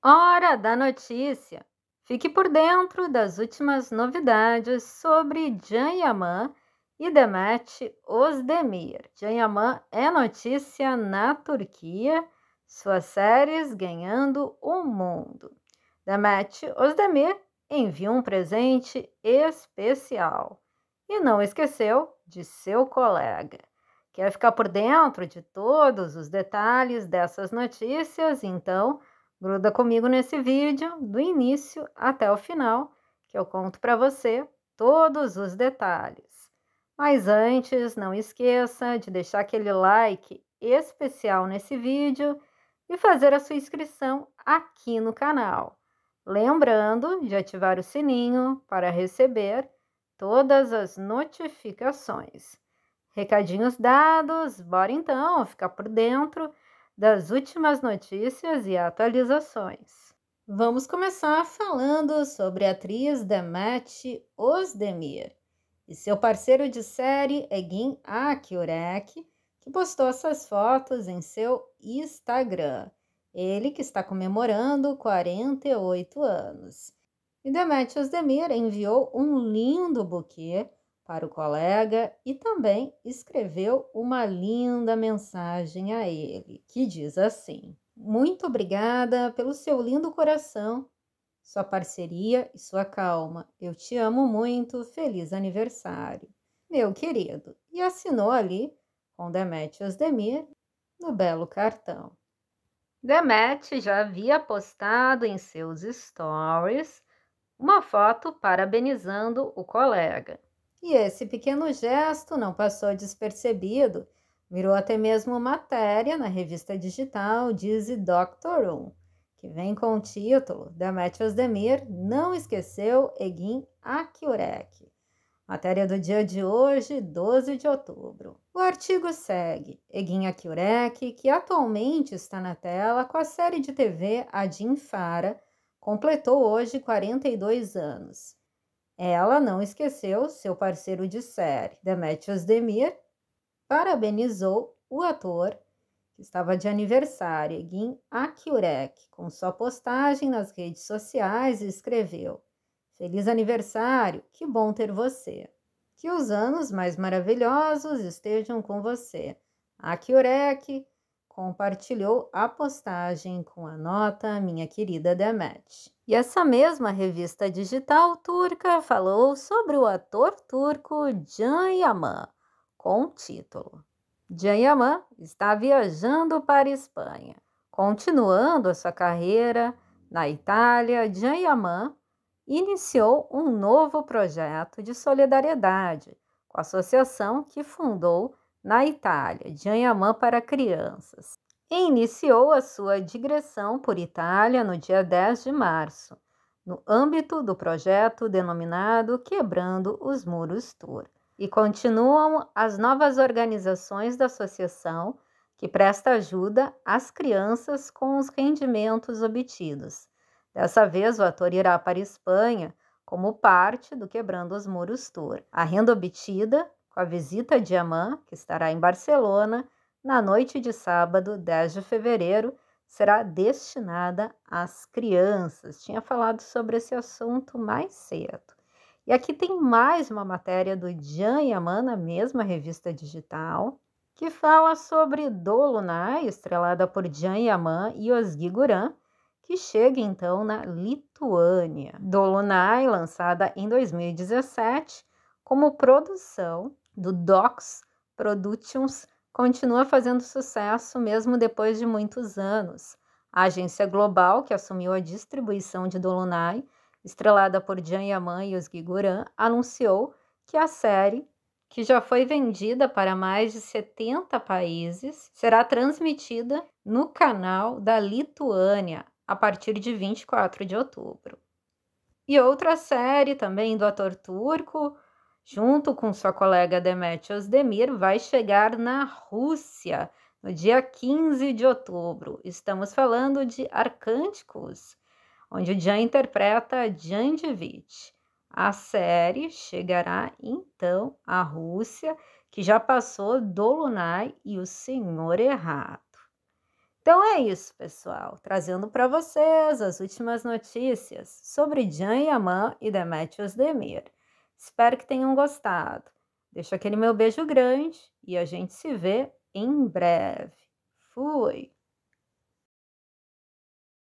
Hora da notícia! Fique por dentro das últimas novidades sobre Yaman e Demet Özdemir. Yaman é notícia na Turquia, suas séries ganhando o mundo. Demet Özdemir envia um presente especial e não esqueceu de seu colega. Quer ficar por dentro de todos os detalhes dessas notícias? Então, Gruda comigo nesse vídeo, do início até o final, que eu conto para você todos os detalhes. Mas antes, não esqueça de deixar aquele like especial nesse vídeo e fazer a sua inscrição aqui no canal. Lembrando de ativar o sininho para receber todas as notificações. Recadinhos dados, bora então ficar por dentro das últimas notícias e atualizações. Vamos começar falando sobre a atriz Demet Özdemir e seu parceiro de série Egin Akiurek, que postou essas fotos em seu Instagram. Ele que está comemorando 48 anos. E Demet Özdemir enviou um lindo buquê para o colega e também escreveu uma linda mensagem a ele, que diz assim: Muito obrigada pelo seu lindo coração, sua parceria e sua calma. Eu te amo muito. Feliz aniversário, meu querido. E assinou ali com Demetrios Demir no belo cartão. Demet já havia postado em seus stories uma foto parabenizando o colega. E esse pequeno gesto não passou despercebido, virou até mesmo matéria na revista digital Dizzy Doctor Who, que vem com o título Demetrius Demir não esqueceu Egin Akiurek. Matéria do dia de hoje, 12 de outubro. O artigo segue Egin Akiurek, que atualmente está na tela com a série de TV Adin Fara, completou hoje 42 anos. Ela não esqueceu seu parceiro de série, Demetrius Demir, parabenizou o ator que estava de aniversário, Gin Akiurek, com sua postagem nas redes sociais e escreveu: Feliz aniversário, que bom ter você. Que os anos mais maravilhosos estejam com você. Akiurek compartilhou a postagem com a nota Minha Querida Demet. E essa mesma revista digital turca falou sobre o ator turco Can Yaman, com o título Can Yaman está viajando para Espanha. Continuando a sua carreira na Itália, Can Yaman iniciou um novo projeto de solidariedade com a associação que fundou na Itália, de Anhamã para crianças. E iniciou a sua digressão por Itália no dia 10 de março, no âmbito do projeto denominado Quebrando os Muros Tour. E continuam as novas organizações da associação que presta ajuda às crianças com os rendimentos obtidos. Dessa vez, o ator irá para a Espanha como parte do Quebrando os Muros Tour. A renda obtida com a visita de Amã, que estará em Barcelona, na noite de sábado, 10 de fevereiro, será destinada às crianças. Tinha falado sobre esse assunto mais cedo. E aqui tem mais uma matéria do Jan Yaman, na mesma revista digital, que fala sobre Dolunay, estrelada por Jan Yaman e Osgi Guran, que chega então na Lituânia. Dolunay, é lançada em 2017 como produção do Docs Productions continua fazendo sucesso mesmo depois de muitos anos. A agência global, que assumiu a distribuição de Dolunay, estrelada por Jan Yaman e Os Guran, anunciou que a série, que já foi vendida para mais de 70 países, será transmitida no canal da Lituânia a partir de 24 de outubro. E outra série também do ator turco, junto com sua colega Demet Özdemir vai chegar na Rússia no dia 15 de outubro. Estamos falando de Arcânticos, onde o Jan interpreta Djandjevic. A série chegará então à Rússia, que já passou do Lunai e o Senhor Errado. Então é isso, pessoal, trazendo para vocês as últimas notícias sobre Jan Yaman e Demetrius Demir. Espero que tenham gostado. Deixo aquele meu beijo grande e a gente se vê em breve. Fui!